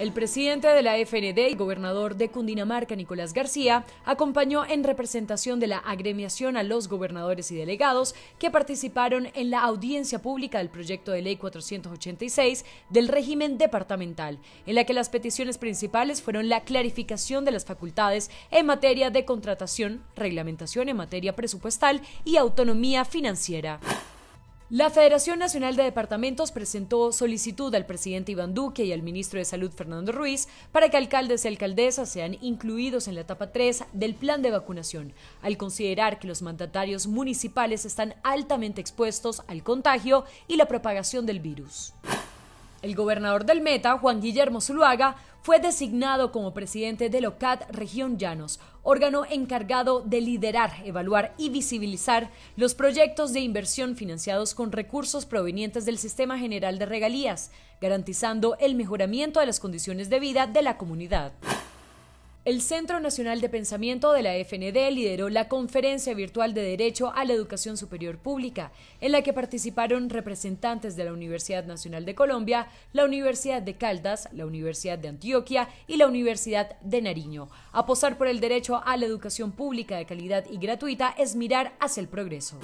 El presidente de la FND y gobernador de Cundinamarca, Nicolás García, acompañó en representación de la agremiación a los gobernadores y delegados que participaron en la audiencia pública del proyecto de ley 486 del régimen departamental, en la que las peticiones principales fueron la clarificación de las facultades en materia de contratación, reglamentación en materia presupuestal y autonomía financiera. La Federación Nacional de Departamentos presentó solicitud al presidente Iván Duque y al ministro de Salud Fernando Ruiz para que alcaldes y alcaldesas sean incluidos en la etapa 3 del plan de vacunación, al considerar que los mandatarios municipales están altamente expuestos al contagio y la propagación del virus. El gobernador del Meta, Juan Guillermo Zuluaga, fue designado como presidente del OCAD Región Llanos, órgano encargado de liderar, evaluar y visibilizar los proyectos de inversión financiados con recursos provenientes del Sistema General de Regalías, garantizando el mejoramiento de las condiciones de vida de la comunidad. El Centro Nacional de Pensamiento de la FND lideró la conferencia virtual de Derecho a la Educación Superior Pública, en la que participaron representantes de la Universidad Nacional de Colombia, la Universidad de Caldas, la Universidad de Antioquia y la Universidad de Nariño. Aposar por el derecho a la educación pública de calidad y gratuita es mirar hacia el progreso.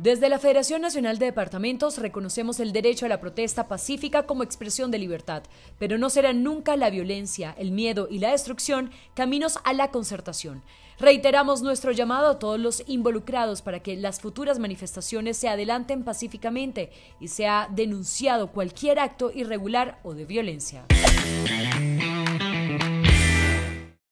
Desde la Federación Nacional de Departamentos reconocemos el derecho a la protesta pacífica como expresión de libertad, pero no será nunca la violencia, el miedo y la destrucción caminos a la concertación. Reiteramos nuestro llamado a todos los involucrados para que las futuras manifestaciones se adelanten pacíficamente y sea denunciado cualquier acto irregular o de violencia.